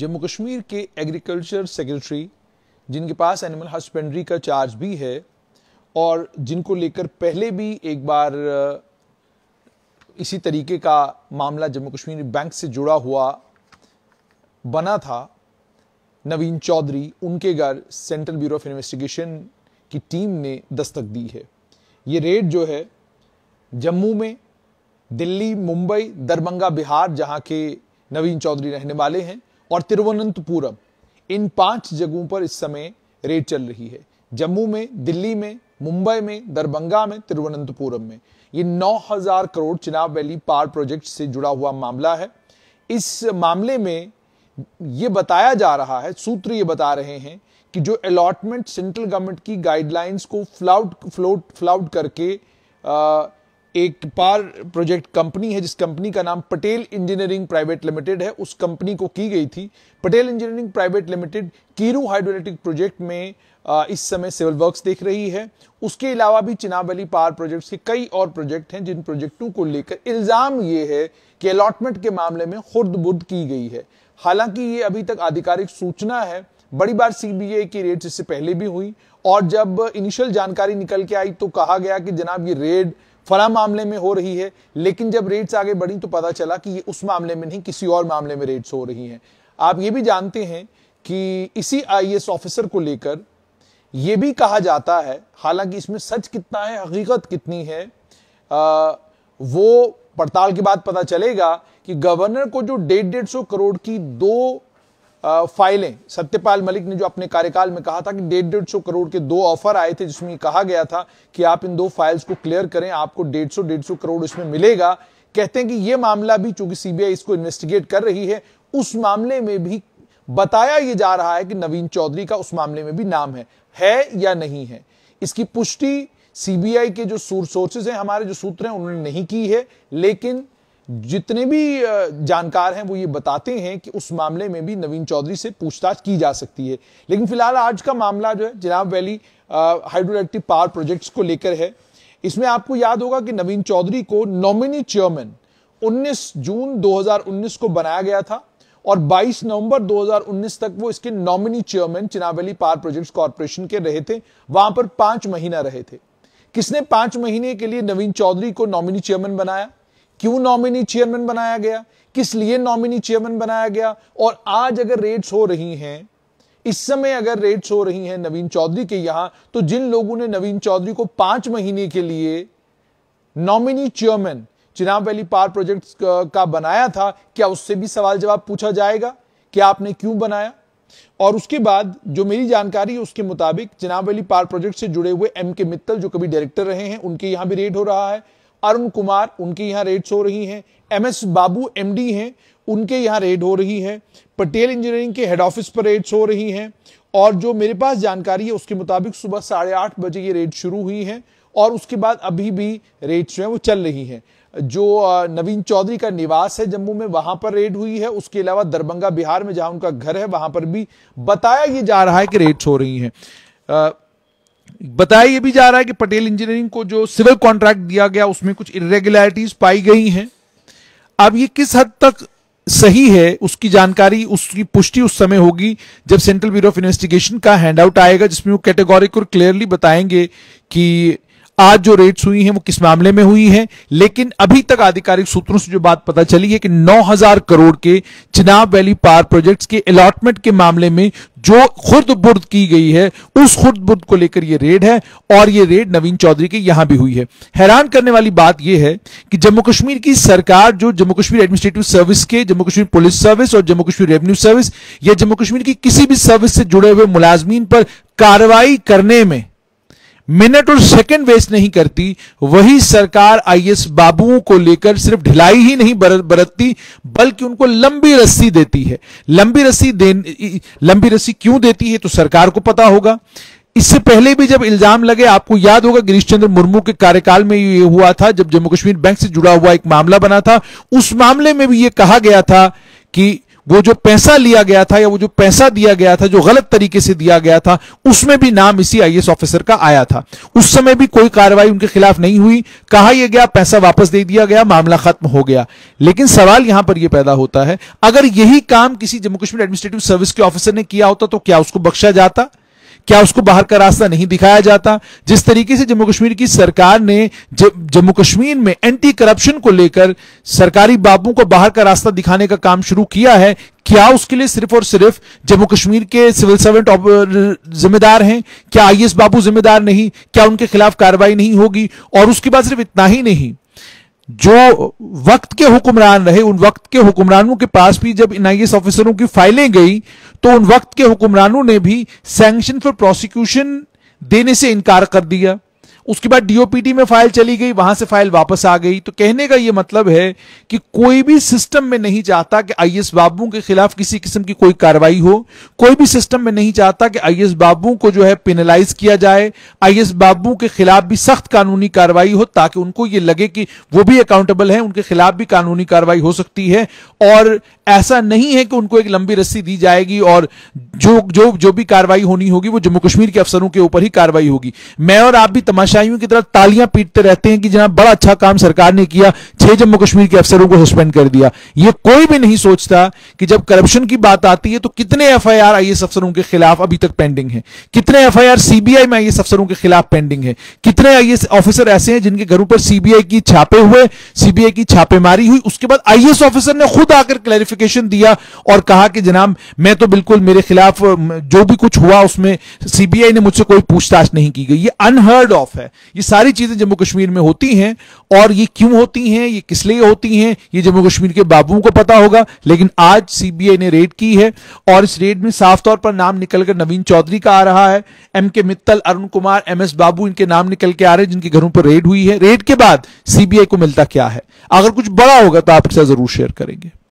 जम्मू कश्मीर के agriculture secretary जिनके पास एनिमल हस्बेंड्री का चार्ज भी है और जिनको लेकर पहले भी एक बार इसी तरीके का मामला जम्मू कश्मीर बैंक से जुड़ा हुआ बना था नवीन चौधरी उनके घर सेंट्रल ब्यूरो ऑफ इन्वेस्टिगेशन की टीम ने दस्तक दी है ये रेड जो है जम्मू में दिल्ली मुंबई दरभंगा बिहार जहाँ के नवीन चौधरी रहने वाले हैं और तिरुवनंतपुरम इन पांच जगहों पर इस समय रेड चल रही है जम्मू में दिल्ली में मुंबई में दरभंगा में तिरुवनंतपुरम में ये 9000 crore Chenab valley power project से जुड़ा हुआ मामला है इस मामले में ये बताया जा रहा है सूत्र ये बता रहे हैं कि जो अलॉटमेंट सेंट्रल गवर्नमेंट की गाइडलाइंस को फ्लाउट फ्लोट फ्लाउट करके आ, एक पार प्रोजेक्ट कंपनी है जिस कंपनी का नाम पटेल इंजीनियरिंग प्राइवेट लिमिटेड है उस कंपनी को की गई थी Patel engineering private limited Kiru hydroelectric project में इस समय सिविल वर्क्स देख रही है उसके अलावा भी चिनावली वैली पावर प्रोजेक्ट्स के कई और प्रोजेक्ट हैं जिन प्रोजेक्टों को लेकर इल्ज़ाम ये है कि अलॉटमेंट के मामले में खुर्द बुर्द की गई है हालांकि ये अभी तक आधिकारिक सूचना है बड़ी बार सीबीआई की रेड इससे पहले भी हुई और जब इनिशियल जानकारी निकल के आई तो कहा गया कि जनाब ये रेड फला मामले में हो रही है लेकिन जब रेट्स आगे बढ़ी तो पता चला कि ये उस मामले में नहीं किसी और मामले में रेट्स हो रही हैं आप ये भी जानते हैं कि इसी आईएएस ऑफिसर को लेकर यह भी कहा जाता है हालांकि इसमें सच कितना है हकीकत कितनी है आ, वो पड़ताल के बाद पता चलेगा कि गवर्नर को जो डेढ़ डेढ़ सौ करोड़ की दो फाइलें सत्यपाल मलिक ने जो अपने कार्यकाल में कहा था कि डेढ़ डेढ़ सौ करोड़ के दो ऑफर आए थे जिसमें कहा गया था कि आप इन दो फाइल्स को क्लियर करें आपको डेढ़ सौ डेढ़ सौ करोड़ इसमें मिलेगा कहते हैं कि यह मामला भी चूंकि सीबीआई इसको इन्वेस्टिगेट कर रही है उस मामले में भी बताया यह जा रहा है कि नवीन चौधरी का उस मामले में भी नाम है है या नहीं है इसकी पुष्टि सीबीआई के जो सोर्सेज हैं हमारे जो सूत्र हैं उन्होंने नहीं की है लेकिन जितने भी जानकार हैं वो ये बताते हैं कि उस मामले में भी नवीन चौधरी से पूछताछ की जा सकती है लेकिन फिलहाल आज का मामला जो है Chenab valley hydro electric power projects को लेकर है इसमें आपको याद होगा कि नवीन चौधरी को नॉमिनी चेयरमैन 19 जून 2019 को बनाया गया था और 22 नवंबर 2019 तक वो इसके nominee chairman Chenab valley power projects corporation के रहे थे वहां पर पांच महीना रहे थे किसने पांच महीने के लिए नवीन चौधरी को नॉमिनी चेयरमैन बनाया क्यों नॉमिनी चेयरमैन बनाया गया किस लिए नॉमिनी चेयरमैन बनाया गया और आज अगर रेट्स हो रही हैं इस समय अगर रेट्स हो रही हैं नवीन चौधरी के यहां तो जिन लोगों ने नवीन चौधरी को पांच महीने के लिए nominee chairman Chenab valley power project का बनाया था क्या उससे भी सवाल जवाब पूछा जाएगा कि आपने क्यों बनाया और उसके बाद जो मेरी जानकारी है उसके मुताबिक चिनाब वैली पार प्रोजेक्ट से जुड़े हुए एम के मित्तल जो कभी डायरेक्टर रहे हैं उनके यहां भी रेट हो रहा है अरुण कुमार उनके यहाँ रेड्स हो रही हैं एम एस बाबू एमडी हैं उनके यहाँ रेड हो रही है पटेल इंजीनियरिंग के हेड ऑफिस पर रेड्स हो रही हैं और जो मेरे पास जानकारी है उसके मुताबिक सुबह साढ़े आठ बजे ये रेड शुरू हुई है और उसके बाद अभी भी रेड्स जो है वो चल रही हैं जो नवीन चौधरी का निवास है जम्मू में वहां पर रेड हुई है उसके अलावा दरभंगा बिहार में जहां उनका घर है वहां पर भी बताया ये जा रहा है कि रेड्स हो रही हैं बताया यह भी जा रहा है कि पटेल इंजीनियरिंग को जो सिविल कॉन्ट्रैक्ट दिया गया उसमें कुछ इरेगुलरिटीज पाई गई हैं अब ये किस हद तक सही है उसकी जानकारी उसकी पुष्टि उस समय होगी जब सेंट्रल ब्यूरो ऑफ इन्वेस्टिगेशन का हैंडआउट आएगा जिसमें वो कैटेगोरिक और क्लियरली बताएंगे कि आज जो रेट्स हुई हैं वो किस मामले में हुई हैं लेकिन अभी तक आधिकारिक सूत्रों से जो बात पता चली है कि 9000 करोड़ के चिनाब वैली पार प्रोजेक्ट्स के अलॉटमेंट के मामले में जो खुर्द बुर्द की गई है उस खुर्द बुर्द को लेकर यह रेड है और ये रेड नवीन चौधरी के यहां भी हुई है हैरान करने वाली बात यह है कि जम्मू कश्मीर की सरकार जो जम्मू कश्मीर एडमिनिस्ट्रेटिव सर्विस के जम्मू कश्मीर पुलिस सर्विस और जम्मू कश्मीर रेवेन्यू सर्विस या जम्मू कश्मीर की किसी भी सर्विस से जुड़े हुए मुलाजमीन पर कार्रवाई करने में मिनट और सेकंड वेस्ट नहीं करती वही सरकार आईएस बाबुओं को लेकर सिर्फ ढिलाई ही नहीं बरतती बल्कि उनको लंबी रस्सी देती है लंबी रस्सी लंबी रस्सी क्यों देती है तो सरकार को पता होगा इससे पहले भी जब इल्जाम लगे आपको याद होगा गिरीश चंद्र मुर्मू के कार्यकाल में ये हुआ था जब जम्मू कश्मीर बैंक से जुड़ा हुआ एक मामला बना था उस मामले में भी ये कहा गया था कि वो जो पैसा लिया गया था या वो जो पैसा दिया गया था जो गलत तरीके से दिया गया था उसमें भी नाम इसी आईएएस ऑफिसर का आया था उस समय भी कोई कार्रवाई उनके खिलाफ नहीं हुई कहा यह गया पैसा वापस दे दिया गया मामला खत्म हो गया लेकिन सवाल यहां पर यह पैदा होता है अगर यही काम किसी जम्मू कश्मीर एडमिनिस्ट्रेटिव सर्विस के ऑफिसर ने किया होता तो क्या उसको बख्शा जाता क्या उसको बाहर का रास्ता नहीं दिखाया जाता जिस तरीके से जम्मू कश्मीर की सरकार ने जम्मू कश्मीर में एंटी करप्शन को लेकर सरकारी बाबू को बाहर का रास्ता दिखाने का काम शुरू किया है क्या उसके लिए सिर्फ और सिर्फ जम्मू कश्मीर के सिविल सर्वेंट जिम्मेदार हैं क्या आईएएस बाबू जिम्मेदार नहीं क्या उनके खिलाफ कार्रवाई नहीं होगी और उसके बाद सिर्फ इतना ही नहीं जो वक्त के हुक्मरान रहे उन वक्त के हुक्मरानों के पास भी जब एन आई एस ऑफिसरों की फाइलें गई तो उन वक्त के हुक्मरानों ने भी सैंक्शन फॉर प्रोसिक्यूशन देने से इनकार कर दिया उसके बाद डीओपीटी में फाइल चली गई वहां से फाइल वापस आ गई तो कहने का यह मतलब है कि कोई भी सिस्टम में नहीं चाहता कि आई एस बाबू के खिलाफ किसी किस्म की कोई कार्रवाई हो कोई भी सिस्टम में नहीं चाहता कि आई एस बाबू को जो है पेनलाइज किया जाए आई एस बाबू के खिलाफ भी सख्त कानूनी कार्रवाई हो ताकि उनको ये लगे कि वो भी अकाउंटेबल है उनके खिलाफ भी कानूनी कार्रवाई हो सकती है और ऐसा नहीं है कि उनको एक लंबी रस्सी दी जाएगी और जो जो जो भी कार्रवाई होनी होगी वो जम्मू कश्मीर के अफसरों के ऊपर ही कार्रवाई होगी मैं और आप भी तमाशाइयों की तरह तालियां पीटते रहते हैं कि जहां बड़ा अच्छा काम सरकार ने किया छह जम्मू कश्मीर के अफसरों को सस्पेंड कर दिया ये कोई भी नहीं सोचता कि जब करप्शन की बात आती है तो कितने एफ आई अफसरों के खिलाफ अभी तक पेंडिंग है कितने एफ आई सीबीआई में आई अफसरों के खिलाफ पेंडिंग है कितने आई ऑफिसर ऐसे हैं जिनके घरों पर सीबीआई की छापे हुए सीबीआई की छापेमारी हुई उसके बाद आई ऑफिसर ने खुद आकर क्लैरिफिक जस्टिफिकेशन दिया और कहा कि जनाब मैं तो बिल्कुल मेरे खिलाफ जो भी कुछ हुआ उसमें सीबीआई ने मुझसे कोई पूछताछ नहीं की गई ये अनहर्ड ऑफ है ये सारी चीजें जम्मू कश्मीर में होती हैं और ये क्यों होती हैं ये किस लिए होती हैं ये जम्मू कश्मीर के बाबुओं को पता होगा लेकिन आज सीबीआई ने रेड की है और इस रेड में साफ तौर पर नाम निकलकर नवीन चौधरी का आ रहा है M K Mittal Arun Kumar M S Babu इनके नाम निकल के आ रहे हैं जिनके घरों पर रेड हुई है रेड के बाद सीबीआई को मिलता क्या है अगर कुछ बड़ा होगा तो आप इसका जरूर शेयर करेंगे